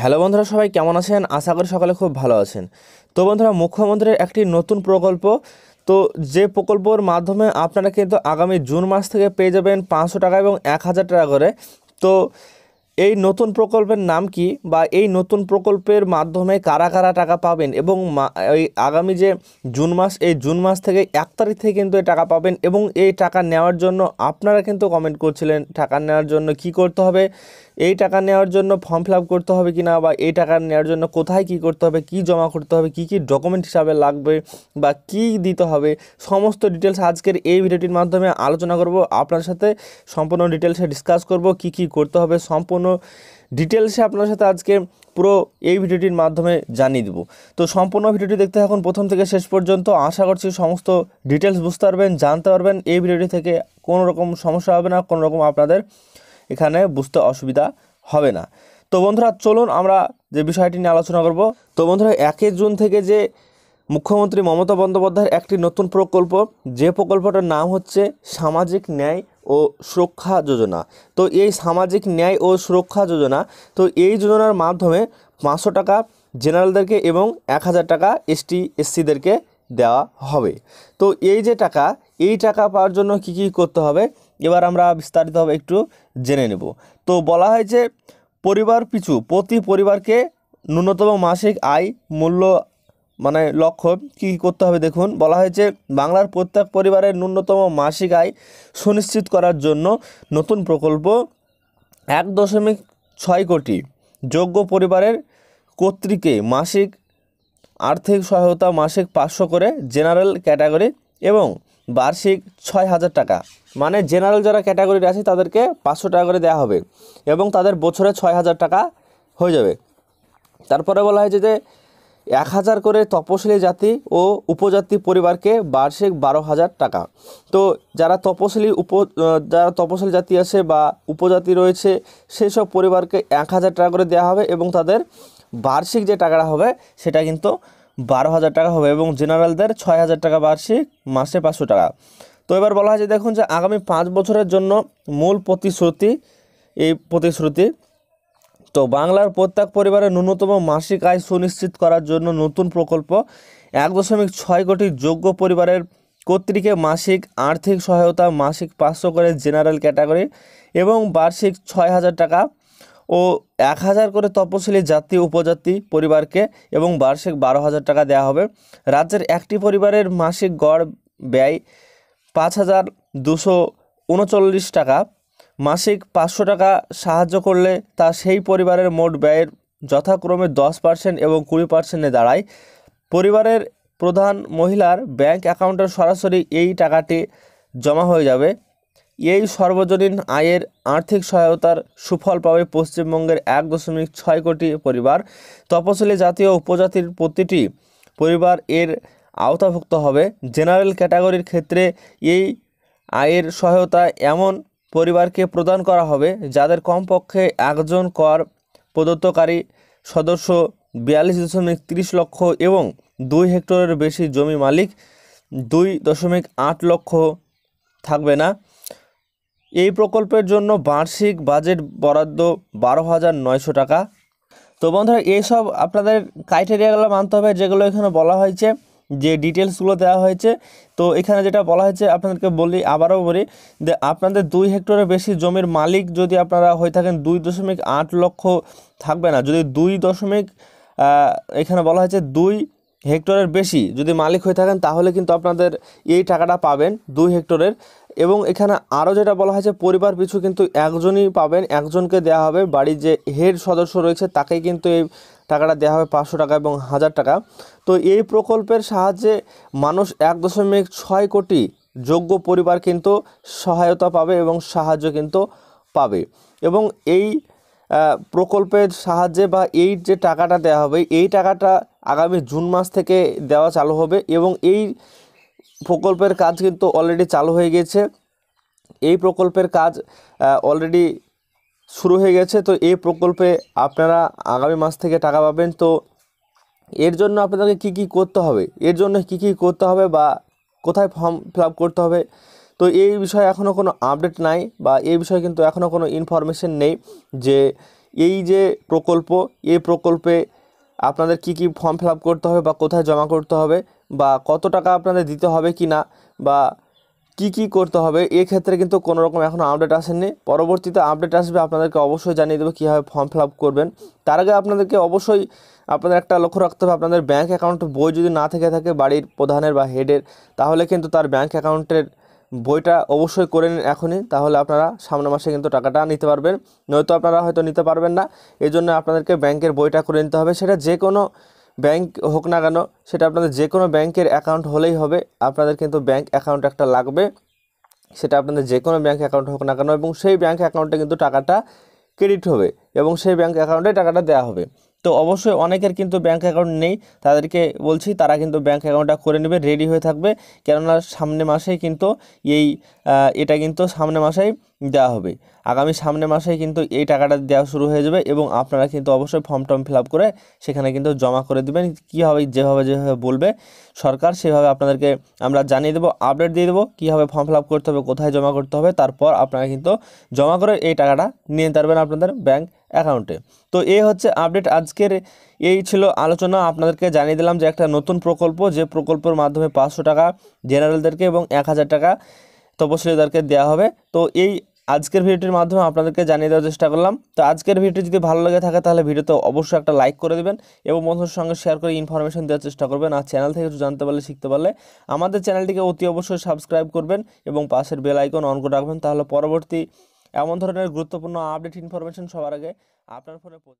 hello বন্ধুরা সবাই কেমন আছেন আশা করি সকালে খুব ভালো আছেন তো বন্ধুরা মুখ্যমন্ত্রীর একটি নতুন প্রকল্প তো যে প্রকল্পর মাধ্যমে আপনারা কিন্তু আগামী জুন মাস থেকে পেয়ে যাবেন পাঁচশো টাকা এবং এক হাজার টাকা করে তো এই নতুন প্রকল্পের নাম কি বা এই নতুন প্রকল্পের মাধ্যমে কারা কারা টাকা পাবেন এবং এই আগামী যে জুন মাস এই জুন মাস থেকে এক তারিখ থেকে কিন্তু এই টাকা পাবেন এবং এই টাকা নেওয়ার জন্য আপনারা কিন্তু কমেন্ট করছিলেন টাকা নেওয়ার জন্য কি করতে হবে এই টাকা নেওয়ার জন্য ফর্ম ফিল করতে হবে কি না বা এই টাকা নেওয়ার জন্য কোথায় কি করতে হবে কি জমা করতে হবে কি কি ডকুমেন্ট হিসাবে লাগবে বা কি দিতে হবে সমস্ত ডিটেলস আজকের এই ভিডিওটির মাধ্যমে আলোচনা করব আপনার সাথে সম্পূর্ণ ডিটেলসে ডিসকাস করব কি কি করতে হবে সম্পূর্ণ সম্পূর্ণ ডিটেলসে আপনার সাথে আজকে পুরো এই ভিডিওটির মাধ্যমে জানিয়ে দেবো তো সম্পূর্ণ ভিডিওটি দেখতে থাকুন প্রথম থেকে শেষ পর্যন্ত আশা করছি সমস্ত ডিটেলস বুঝতে পারবেন জানতে পারবেন এই ভিডিওটি থেকে কোনো রকম সমস্যা হবে না কোনো রকম আপনাদের এখানে বুঝতে অসুবিধা হবে না তো বন্ধুরা চলুন আমরা যে বিষয়টি নিয়ে আলোচনা করব তো বন্ধুরা একের জুন থেকে যে মুখ্যমন্ত্রী মমতা বন্দ্যোপাধ্যায়ের একটি নতুন প্রকল্প যে প্রকল্পটার নাম হচ্ছে সামাজিক ন্যায় ও সুরক্ষা যোজনা তো এই সামাজিক ন্যায় ও সুরক্ষা যোজনা তো এই যোজনার মাধ্যমে পাঁচশো টাকা জেনারেলদেরকে এবং এক হাজার টাকা এসটি এসসিদেরকে দেওয়া হবে তো এই যে টাকা এই টাকা পাওয়ার জন্য কি কি করতে হবে এবার আমরা বিস্তারিতভাবে একটু জেনে নেব তো বলা হয়েছে পরিবার পিছু প্রতি পরিবারকে ন্যূনতম মাসিক আয় মূল্য মানে লক্ষ্য কী করতে হবে দেখুন বলা হয়েছে বাংলার প্রত্যেক পরিবারের ন্যূনতম মাসিক আয় সুনিশ্চিত করার জন্য নতুন প্রকল্প এক দশমিক ছয় কোটি যোগ্য পরিবারের কর্তৃকে মাসিক আর্থিক সহায়তা মাসিক পাঁচশো করে জেনারেল ক্যাটাগরি এবং বার্ষিক ছয় হাজার টাকা মানে জেনারেল যারা ক্যাটাগরি আছে তাদেরকে পাঁচশো টাকা করে দেওয়া হবে এবং তাদের বছরে ছয় হাজার টাকা হয়ে যাবে তারপরে বলা হয়েছে যে এক হাজার করে তপশিলি জাতি ও উপজাতি পরিবারকে বার্ষিক বারো হাজার টাকা তো যারা তপশিলি উপ যারা তপশিলি জাতি আছে বা উপজাতি রয়েছে সেই সব পরিবারকে এক হাজার টাকা করে দেওয়া হবে এবং তাদের বার্ষিক যে টাকাটা হবে সেটা কিন্তু বারো হাজার টাকা হবে এবং জেনারেলদের ছয় হাজার টাকা বার্ষিক মাসে পাঁচশো টাকা তো এবার বলা হয় যে দেখুন যে আগামী পাঁচ বছরের জন্য মূল প্রতিশ্রুতি এই প্রতিশ্রুতি তো বাংলার প্রত্যেক পরিবারের ন্যূনতম মাসিক আয় সুনিশ্চিত করার জন্য নতুন প্রকল্প এক দশমিক ছয় কোটি যোগ্য পরিবারের কর্তৃকে মাসিক আর্থিক সহায়তা মাসিক পাঁচশো করে জেনারেল ক্যাটাগরি এবং বার্ষিক ছয় হাজার টাকা ও এক হাজার করে তপশিলি জাতি উপজাতি পরিবারকে এবং বার্ষিক বারো হাজার টাকা দেওয়া হবে রাজ্যের একটি পরিবারের মাসিক গড় ব্যয় পাঁচ হাজার দুশো উনচল্লিশ টাকা মাসিক পাঁচশো টাকা সাহায্য করলে তা সেই পরিবারের মোট ব্যয়ের যথাক্রমে দশ পার্সেন্ট এবং কুড়ি পার্সেন্টে দাঁড়ায় পরিবারের প্রধান মহিলার ব্যাংক অ্যাকাউন্টের সরাসরি এই টাকাটি জমা হয়ে যাবে এই সর্বজনীন আয়ের আর্থিক সহায়তার সুফল পাবে পশ্চিমবঙ্গের এক দশমিক ছয় কোটি পরিবার তপশিলি জাতীয় উপজাতির প্রতিটি পরিবার এর আওতাভুক্ত হবে জেনারেল ক্যাটাগরির ক্ষেত্রে এই আয়ের সহায়তা এমন পরিবারকে প্রদান করা হবে যাদের কমপক্ষে একজন কর প্রদত্তকারী সদস্য বিয়াল্লিশ দশমিক তিরিশ লক্ষ এবং দুই হেক্টরের বেশি জমি মালিক দুই দশমিক আট লক্ষ থাকবে না এই প্রকল্পের জন্য বার্ষিক বাজেট বরাদ্দ বারো হাজার নয়শো টাকা তো বন্ধুরা এইসব আপনাদের ক্রাইটেরিয়াগুলো মানতে হবে যেগুলো এখানে বলা হয়েছে যে ডিটেলসগুলো দেওয়া হয়েছে তো এখানে যেটা বলা হয়েছে আপনাদেরকে বলি আবারও বলি যে আপনাদের দুই হেক্টরের বেশি জমির মালিক যদি আপনারা হয়ে থাকেন দুই দশমিক আট লক্ষ থাকবে না যদি দুই দশমিক এখানে বলা হয়েছে দুই হেক্টরের বেশি যদি মালিক হয়ে থাকেন তাহলে কিন্তু আপনাদের এই টাকাটা পাবেন দুই হেক্টরের এবং এখানে আরও যেটা বলা হয়েছে পরিবার পিছু কিন্তু একজনই পাবেন একজনকে দেয়া হবে বাড়ির যে হেড সদস্য রয়েছে তাকেই কিন্তু এই টাকাটা দেওয়া হবে পাঁচশো টাকা এবং হাজার টাকা তো এই প্রকল্পের সাহায্যে মানুষ এক দশমিক ছয় কোটি যোগ্য পরিবার কিন্তু সহায়তা পাবে এবং সাহায্য কিন্তু পাবে এবং এই প্রকল্পের সাহায্যে বা এই যে টাকাটা দেওয়া হবে এই টাকাটা আগামী জুন মাস থেকে দেওয়া চালু হবে এবং এই প্রকল্পের কাজ কিন্তু অলরেডি চালু হয়ে গেছে এই প্রকল্পের কাজ অলরেডি শুরু হয়ে গেছে তো এই প্রকল্পে আপনারা আগামী মাস থেকে টাকা পাবেন তো এর জন্য আপনাদেরকে কি কি করতে হবে এর জন্য কি কি করতে হবে বা কোথায় ফর্ম ফিল করতে হবে তো এই বিষয়ে এখনও কোনো আপডেট নাই বা এই বিষয়ে কিন্তু এখনও কোনো ইনফরমেশন নেই যে এই যে প্রকল্প এই প্রকল্পে আপনাদের কি কি ফর্ম ফিল করতে হবে বা কোথায় জমা করতে হবে বা কত টাকা আপনাদের দিতে হবে কি না বা কি কি করতে হবে ক্ষেত্রে কিন্তু কোনো রকম এখন আপডেট আসেনি পরবর্তীতে আপডেট আসবে আপনাদেরকে অবশ্যই জানিয়ে দেবো কীভাবে ফর্ম ফিল আপ করবেন তার আগে আপনাদেরকে অবশ্যই আপনাদের একটা লক্ষ্য রাখতে হবে আপনাদের ব্যাঙ্ক অ্যাকাউন্ট বই যদি না থেকে থাকে বাড়ির প্রধানের বা হেডের তাহলে কিন্তু তার ব্যাঙ্ক অ্যাকাউন্টের বইটা অবশ্যই করে নিন এখনই তাহলে আপনারা সামনের মাসে কিন্তু টাকাটা নিতে পারবেন নয়তো আপনারা হয়তো নিতে পারবেন না এই জন্য আপনাদেরকে ব্যাংকের বইটা করে নিতে হবে সেটা যে কোনো ব্যাংক হোক না কেন সেটা আপনাদের যে কোনো ব্যাংকের অ্যাকাউন্ট হলেই হবে আপনাদের কিন্তু ব্যাংক অ্যাকাউন্ট একটা লাগবে সেটা আপনাদের যে কোনো ব্যাংক অ্যাকাউন্ট হোক না কেন এবং সেই ব্যাংক অ্যাকাউন্টে কিন্তু টাকাটা ক্রেডিট হবে এবং সেই ব্যাংক অ্যাকাউন্টে টাকাটা দেওয়া হবে তো অবশ্যই অনেকের কিন্তু ব্যাঙ্ক অ্যাকাউন্ট নেই তাদেরকে বলছি তারা কিন্তু ব্যাঙ্ক অ্যাকাউন্টটা করে নেবে রেডি হয়ে থাকবে কেননা সামনে মাসেই কিন্তু এই এটা কিন্তু সামনে মাসেই দেওয়া হবে আগামী সামনে মাসে কিন্তু এই টাকাটা দেওয়া শুরু হয়ে যাবে এবং আপনারা কিন্তু অবশ্যই ফর্ম টর্ম ফিল করে সেখানে কিন্তু জমা করে দেবেন কীভাবে যেভাবে যেভাবে বলবে সরকার সেভাবে আপনাদেরকে আমরা জানিয়ে দেবো আপডেট দিয়ে দেবো কীভাবে ফর্ম ফিল করতে হবে কোথায় জমা করতে হবে তারপর আপনারা কিন্তু জমা করে এই টাকাটা নিয়ে পারবেন আপনাদের ব্যাঙ্ক অ্যাকাউন্টে তো এই হচ্ছে আপডেট আজকের এই ছিল আলোচনা আপনাদেরকে জানিয়ে দিলাম যে একটা নতুন প্রকল্প যে প্রকল্পের মাধ্যমে পাঁচশো টাকা জেনারেলদেরকে এবং এক হাজার টাকা তপসিলিদারকে দেওয়া হবে তো এই আজকের ভিডিওটির মাধ্যমে আপনাদেরকে জানিয়ে দেওয়ার চেষ্টা করলাম তো আজকের ভিডিওটি যদি ভালো লাগে থাকে তাহলে ভিডিওতে অবশ্যই একটা লাইক করে দেবেন এবং বন্ধুর সঙ্গে শেয়ার করে ইনফরমেশন দেওয়ার চেষ্টা করবেন আর চ্যানেল থেকে কিছু জানতে পারলে শিখতে পারলে আমাদের চ্যানেলটিকে অতি অবশ্যই সাবস্ক্রাইব করবেন এবং পাশের বেল আইকন অন করে রাখবেন তাহলে পরবর্তী এমন ধরনের গুরুত্বপূর্ণ আপডেট ইনফরমেশন সবার আগে আপনার ফোনে